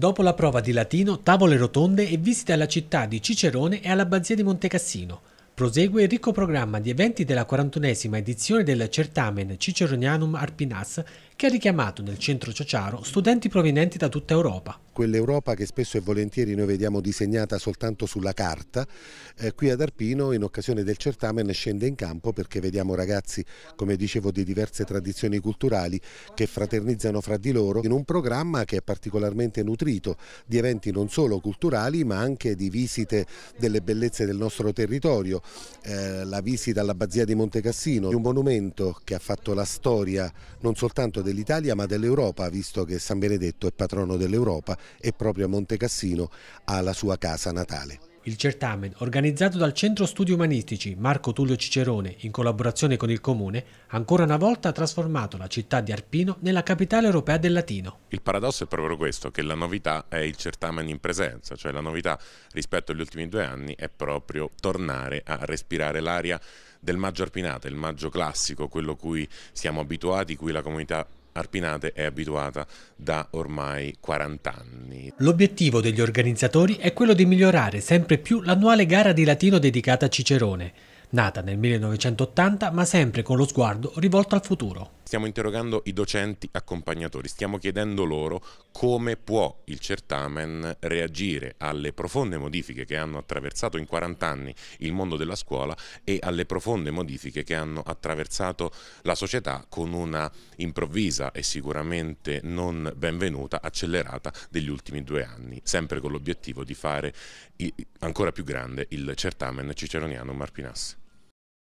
Dopo la prova di latino, tavole rotonde e visite alla città di Cicerone e all'abbazia di Montecassino. Prosegue il ricco programma di eventi della 41esima edizione del Certamen Ciceronianum Arpinas che ha richiamato nel centro Ciociaro studenti provenienti da tutta Europa quell'Europa che spesso e volentieri noi vediamo disegnata soltanto sulla carta, eh, qui ad Arpino in occasione del certamen scende in campo perché vediamo ragazzi, come dicevo, di diverse tradizioni culturali che fraternizzano fra di loro in un programma che è particolarmente nutrito di eventi non solo culturali ma anche di visite delle bellezze del nostro territorio, eh, la visita all'abbazia di Montecassino, un monumento che ha fatto la storia non soltanto dell'Italia ma dell'Europa, visto che San Benedetto è patrono dell'Europa e proprio a Montecassino ha la sua casa natale. Il certamen, organizzato dal Centro Studi Umanistici Marco Tullio Cicerone in collaborazione con il Comune, ancora una volta ha trasformato la città di Arpino nella capitale europea del latino. Il paradosso è proprio questo, che la novità è il certamen in presenza, cioè la novità rispetto agli ultimi due anni è proprio tornare a respirare l'aria del maggio arpinata, il maggio classico, quello cui siamo abituati, cui la comunità Arpinate è abituata da ormai 40 anni. L'obiettivo degli organizzatori è quello di migliorare sempre più l'annuale gara di latino dedicata a Cicerone, nata nel 1980 ma sempre con lo sguardo rivolto al futuro. Stiamo interrogando i docenti accompagnatori, stiamo chiedendo loro come può il certamen reagire alle profonde modifiche che hanno attraversato in 40 anni il mondo della scuola e alle profonde modifiche che hanno attraversato la società con una improvvisa e sicuramente non benvenuta accelerata degli ultimi due anni, sempre con l'obiettivo di fare ancora più grande il certamen ciceroniano Marpinasse.